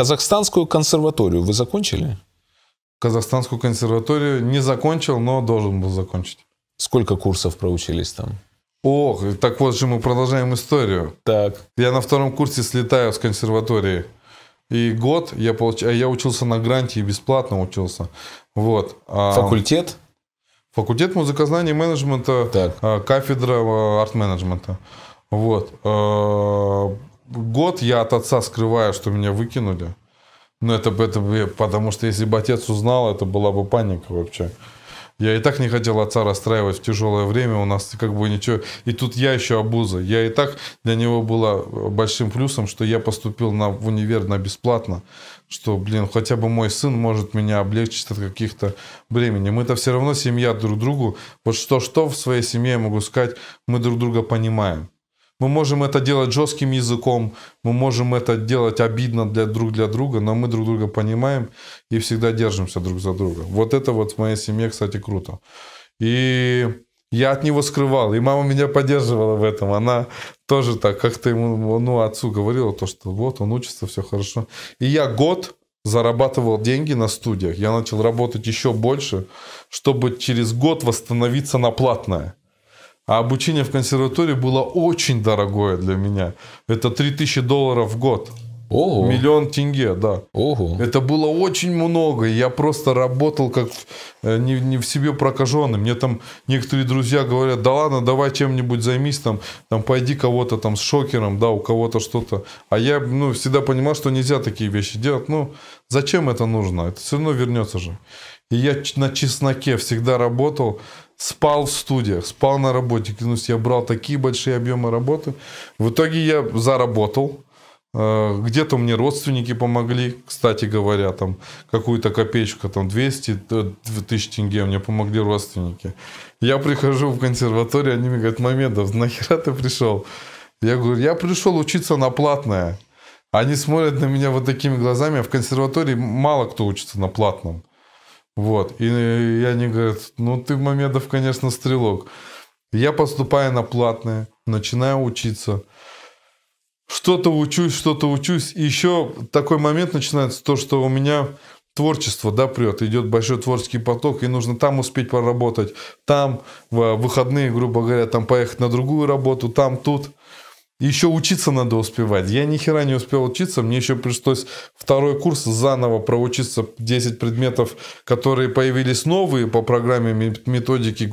Казахстанскую консерваторию вы закончили? Казахстанскую консерваторию не закончил, но должен был закончить. Сколько курсов проучились там? Ох, так вот же мы продолжаем историю. Так. Я на втором курсе слетаю с консерватории. И год я получ... я учился на гранте и бесплатно учился. Вот. А Факультет? Факультет музыкознания и менеджмента, так. А, кафедра а, арт-менеджмента. Вот год я от отца скрываю, что меня выкинули. но это, это потому что если бы отец узнал, это была бы паника вообще. Я и так не хотел отца расстраивать в тяжелое время, у нас как бы ничего... И тут я еще обуза. Я и так для него было большим плюсом, что я поступил на, в универ на бесплатно, что, блин, хотя бы мой сын может меня облегчить от каких-то бремени. Мы-то все равно семья друг другу. Вот что-что в своей семье, я могу сказать, мы друг друга понимаем. Мы можем это делать жестким языком, мы можем это делать обидно для друг для друга, но мы друг друга понимаем и всегда держимся друг за друга. Вот это вот в моей семье, кстати, круто. И я от него скрывал, и мама меня поддерживала в этом. Она тоже так как-то ему, ну, отцу говорила, то, что вот он учится, все хорошо. И я год зарабатывал деньги на студиях. Я начал работать еще больше, чтобы через год восстановиться на платное. А обучение в консерватории было очень дорогое для меня. Это 3000 долларов в год. Ого. Миллион тенге, да. Ого. Это было очень много. Я просто работал как э, не, не в себе прокаженный. Мне там некоторые друзья говорят, да ладно, давай чем-нибудь займись, там, там пойди кого-то там с шокером, да, у кого-то что-то. А я ну, всегда понимал, что нельзя такие вещи делать. Ну, зачем это нужно? Это все равно вернется же. И я на чесноке всегда работал, спал в студиях, спал на работе. Клянусь, я брал такие большие объемы работы. В итоге я заработал. Э, где-то мне родственники помогли, кстати говоря, там какую-то копеечку, там 200 тысяч тенге мне помогли родственники. Я прихожу в консерваторию, они мне говорят, Мамедов, нахера ты пришел? Я говорю, я пришел учиться на платное. Они смотрят на меня вот такими глазами, а в консерватории мало кто учится на платном. Вот. И, я э, не говорю, ну ты, Мамедов, конечно, стрелок. Я поступаю на платное, начинаю учиться. Что-то учусь, что-то учусь. И еще такой момент начинается, то, что у меня творчество, да, прет, идет большой творческий поток, и нужно там успеть поработать, там в э, выходные, грубо говоря, там поехать на другую работу, там, тут. Еще учиться надо успевать. Я ни хера не успел учиться, мне еще пришлось второй курс заново проучиться 10 предметов, которые появились новые по программе методики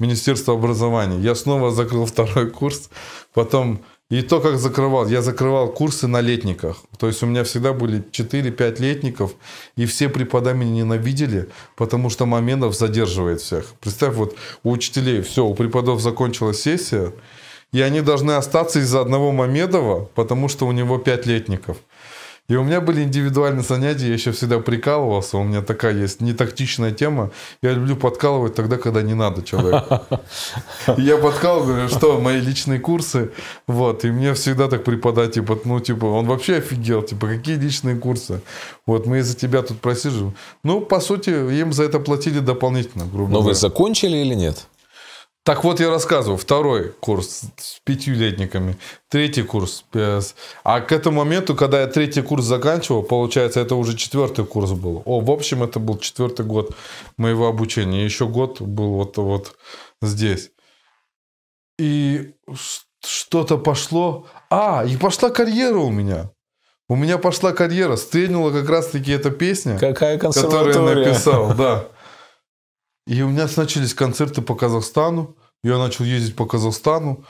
Министерства образования. Я снова закрыл второй курс, потом и то, как закрывал. Я закрывал курсы на летниках. То есть у меня всегда были 4-5 летников, и все преподаватели меня ненавидели, потому что Моментов задерживает всех. Представь, вот у учителей все, у преподов закончилась сессия, и они должны остаться из-за одного Мамедова, потому что у него пять летников. И у меня были индивидуальные занятия, я еще всегда прикалывался, у меня такая есть нетактичная тема. Я люблю подкалывать тогда, когда не надо человека. Я подкалываю, что мои личные курсы, вот, и мне всегда так преподать, типа, ну, типа, он вообще офигел, типа, какие личные курсы? Вот, мы из-за тебя тут просиживаем. Ну, по сути, им за это платили дополнительно, грубо говоря. Но вы закончили или нет? Так вот я рассказывал, второй курс с пятилетниками, третий курс. Э, а к этому моменту, когда я третий курс заканчивал, получается, это уже четвертый курс был. О, в общем, это был четвертый год моего обучения. Еще год был вот, вот здесь. И что-то пошло. А, и пошла карьера у меня. У меня пошла карьера. Стрельнула как раз-таки эта песня, Какая которую я написал. Да. И у меня начались концерты по Казахстану. Я начал ездить по Казахстану.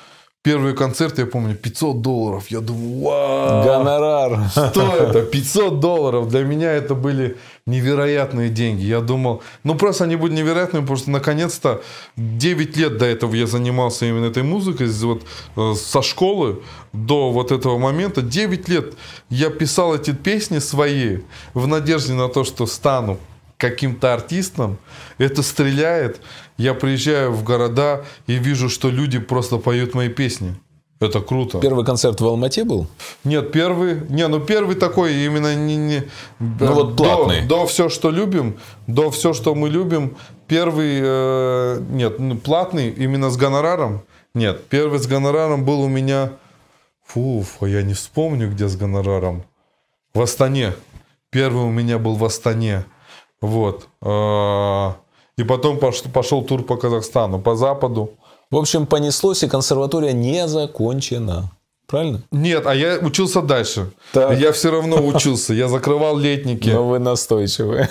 Первые концерты, я помню, 500 долларов. Я думаю, вау! Гонорар! Что это? 500 долларов! Для меня это были невероятные деньги. Я думал, ну просто они будут невероятными, потому что наконец-то 9 лет до этого я занимался именно этой музыкой, вот э, со школы до вот этого момента. 9 лет я писал эти песни свои в надежде на то, что стану каким-то артистам, это стреляет. Я приезжаю в города и вижу, что люди просто поют мои песни. Это круто. Первый концерт в Алмате был? Нет, первый. Не, ну первый такой именно не. не ну вот платный. До, до все, что любим, до все, что мы любим. Первый, э, нет, ну, платный именно с гонораром. Нет, первый с гонораром был у меня. Фу, фу, я не вспомню, где с гонораром. В Астане. Первый у меня был в Астане. Вот. А, и потом пошел тур по Казахстану, по Западу. В общем, понеслось, и консерватория не закончена. Правильно? Нет, а я учился дальше. Так. Я все равно учился. Я закрывал летники. Но вы настойчивы.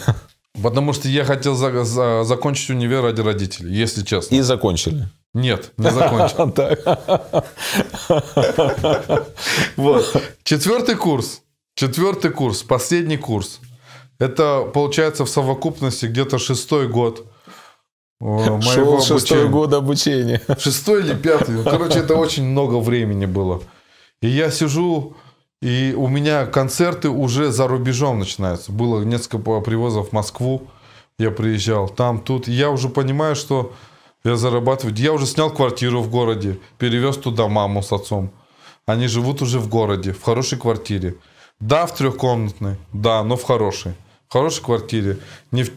Потому что я хотел за, за, закончить универ ради родителей, если честно. И закончили. Нет, не закончил. Вот. Четвертый курс. Четвертый курс, последний курс. Это, получается, в совокупности где-то шестой год э, моего Шел обучения. шестой год обучения. Шестой или пятый. короче, это очень много времени было. И я сижу, и у меня концерты уже за рубежом начинаются. Было несколько привозов в Москву. Я приезжал там, тут. И я уже понимаю, что я зарабатываю. Я уже снял квартиру в городе. Перевез туда маму с отцом. Они живут уже в городе, в хорошей квартире. Да, в трехкомнатной. Да, но в хорошей в хорошей квартире, не в,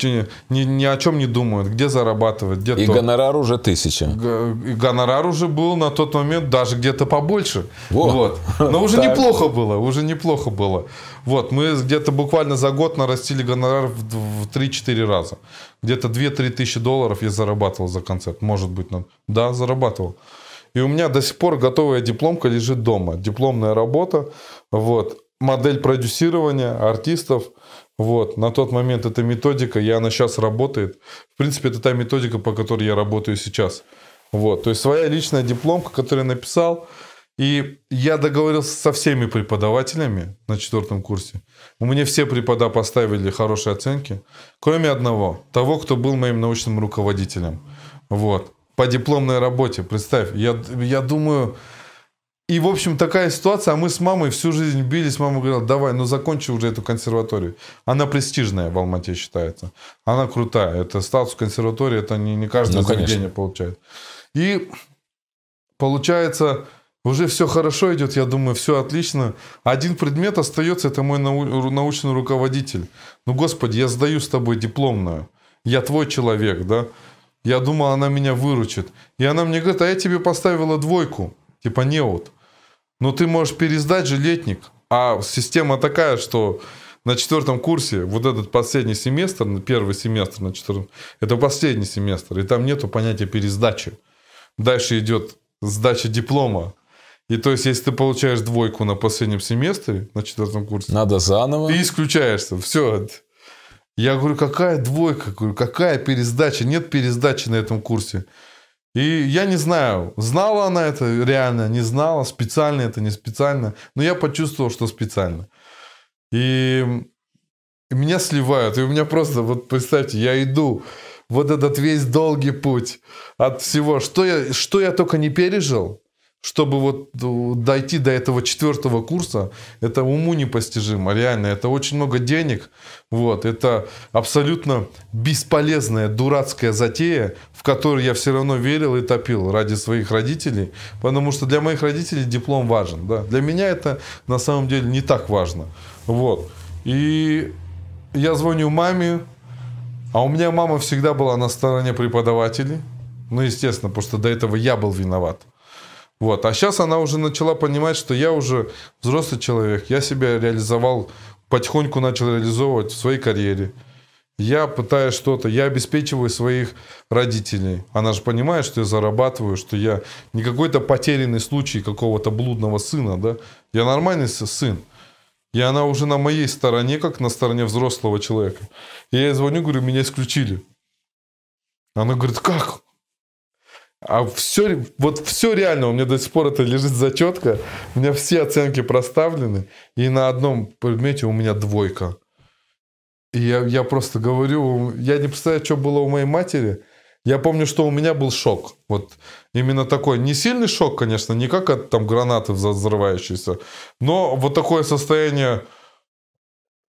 ни, ни о чем не думают, где зарабатывать, где И то. гонорар уже тысяча. Г- гонорар уже был на тот момент даже где-то побольше. Во. Вот. Но уже неплохо было, уже неплохо было. Вот, мы где-то буквально за год нарастили гонорар в 3-4 раза. Где-то 2-3 тысячи долларов я зарабатывал за концерт, может быть. Надо. Да, зарабатывал. И у меня до сих пор готовая дипломка лежит дома. Дипломная работа, вот, модель продюсирования артистов – вот, на тот момент эта методика, я она сейчас работает. В принципе, это та методика, по которой я работаю сейчас. Вот, то есть своя личная дипломка, которую я написал. И я договорился со всеми преподавателями на четвертом курсе. У меня все препода поставили хорошие оценки, кроме одного, того, кто был моим научным руководителем. Вот. По дипломной работе, представь, я, я думаю, и, в общем, такая ситуация, а мы с мамой всю жизнь бились. Мама говорила, давай, ну закончи уже эту консерваторию. Она престижная в Алмате считается. Она крутая. Это статус консерватории, это не, не каждое ну, заведение конечно. получает. И получается, уже все хорошо идет, я думаю, все отлично. Один предмет остается, это мой нау научный руководитель. Ну, господи, я сдаю с тобой дипломную. Я твой человек, да? Я думал, она меня выручит. И она мне говорит, а я тебе поставила двойку. Типа неот но ну, ты можешь пересдать жилетник. А система такая, что на четвертом курсе вот этот последний семестр, первый семестр на четвертом, это последний семестр, и там нету понятия пересдачи. Дальше идет сдача диплома. И то есть, если ты получаешь двойку на последнем семестре, на четвертом курсе... Надо заново. Ты исключаешься. Все. Я говорю, какая двойка? какая пересдача? Нет пересдачи на этом курсе. И я не знаю, знала она это реально, не знала, специально это, не специально. Но я почувствовал, что специально. И меня сливают. И у меня просто, вот представьте, я иду вот этот весь долгий путь от всего. Что я, что я только не пережил, чтобы вот э, дойти до этого четвертого курса, это уму непостижимо, реально. Это очень много денег, вот, это абсолютно бесполезная, дурацкая затея, в которую я все равно верил и топил ради своих родителей, потому что для моих родителей диплом важен, да. Для меня это на самом деле не так важно, вот. И я звоню маме, а у меня мама всегда была на стороне преподавателей, ну, естественно, потому что до этого я был виноват. Вот. А сейчас она уже начала понимать, что я уже взрослый человек, я себя реализовал, потихоньку начал реализовывать в своей карьере. Я пытаюсь что-то, я обеспечиваю своих родителей. Она же понимает, что я зарабатываю, что я не какой-то потерянный случай какого-то блудного сына, да? Я нормальный сын. И она уже на моей стороне, как на стороне взрослого человека. И я ей звоню, говорю, меня исключили. Она говорит, как? А все, вот все реально, у меня до сих пор это лежит зачетка, у меня все оценки проставлены, и на одном предмете у меня двойка. И я, я просто говорю, я не представляю, что было у моей матери. Я помню, что у меня был шок. Вот именно такой, не сильный шок, конечно, не как от там гранаты взрывающиеся, но вот такое состояние,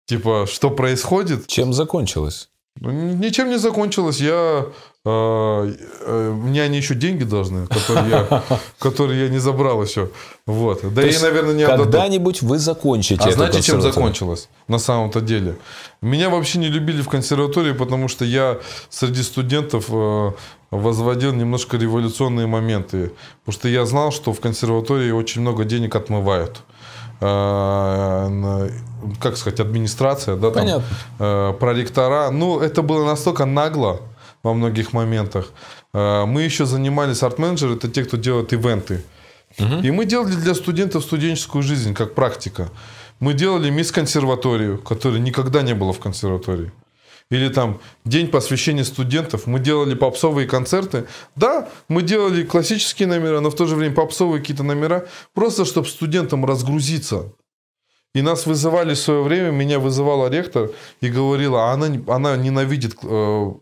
типа, что происходит. Чем закончилось? Ну, ничем не закончилось. Я, э, э, мне они еще деньги должны, которые я, которые я не забрал еще. Вот. Да То и, наверное, не Когда-нибудь вы закончите. А знаете, чем закончилось на самом-то деле? Меня вообще не любили в консерватории, потому что я среди студентов э, возводил немножко революционные моменты. Потому что я знал, что в консерватории очень много денег отмывают. Э, как сказать, администрация, да, там, э, проректора. Ну, это было настолько нагло во многих моментах. Э, мы еще занимались арт-менеджеры, это те, кто делает ивенты. Угу. И мы делали для студентов студенческую жизнь, как практика. Мы делали мисс-консерваторию, которой никогда не было в консерватории или там день посвящения студентов. Мы делали попсовые концерты. Да, мы делали классические номера, но в то же время попсовые какие-то номера, просто чтобы студентам разгрузиться. И нас вызывали в свое время, меня вызывала ректор и говорила, она, она ненавидит э,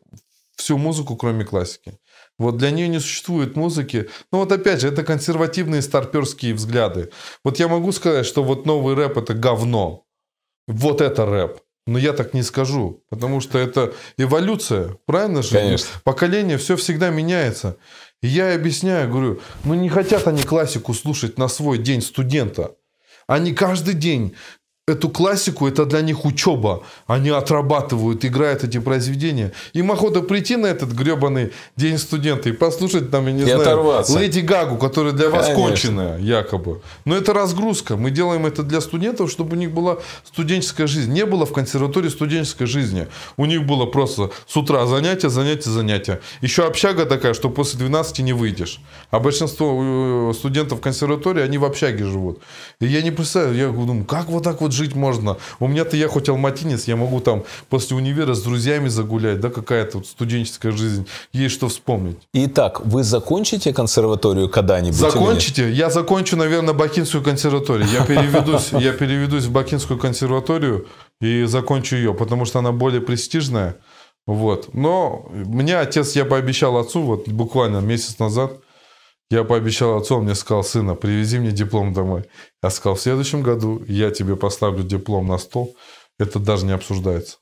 всю музыку, кроме классики. Вот для нее не существует музыки. Ну вот опять же, это консервативные старперские взгляды. Вот я могу сказать, что вот новый рэп это говно. Вот это рэп. Но ну, я так не скажу, потому что это эволюция, правильно же? Конечно. Поколение, все всегда меняется. И я объясняю, говорю, ну не хотят они классику слушать на свой день студента. Они каждый день эту классику, это для них учеба. Они отрабатывают, играют эти произведения. Им охота прийти на этот гребаный день студента и послушать там, я не и знаю, оторваться. Леди Гагу, которая для вас конченая, якобы. Но это разгрузка. Мы делаем это для студентов, чтобы у них была студенческая жизнь. Не было в консерватории студенческой жизни. У них было просто с утра занятия, занятия, занятия. Еще общага такая, что после 12 не выйдешь. А большинство э, студентов консерватории, они в общаге живут. И я не представляю, я думаю, как вот так вот тут жить можно. У меня-то я хоть алматинец, я могу там после универа с друзьями загулять, да, какая-то вот студенческая жизнь, есть что вспомнить. Итак, вы закончите консерваторию когда-нибудь? Закончите? Я закончу, наверное, Бакинскую консерваторию. Я переведусь, я переведусь в Бакинскую консерваторию и закончу ее, потому что она более престижная. Вот. Но мне отец, я пообещал отцу, вот буквально месяц назад, я пообещал отцу, он мне сказал, сына, привези мне диплом домой. Я сказал, в следующем году я тебе поставлю диплом на стол. Это даже не обсуждается.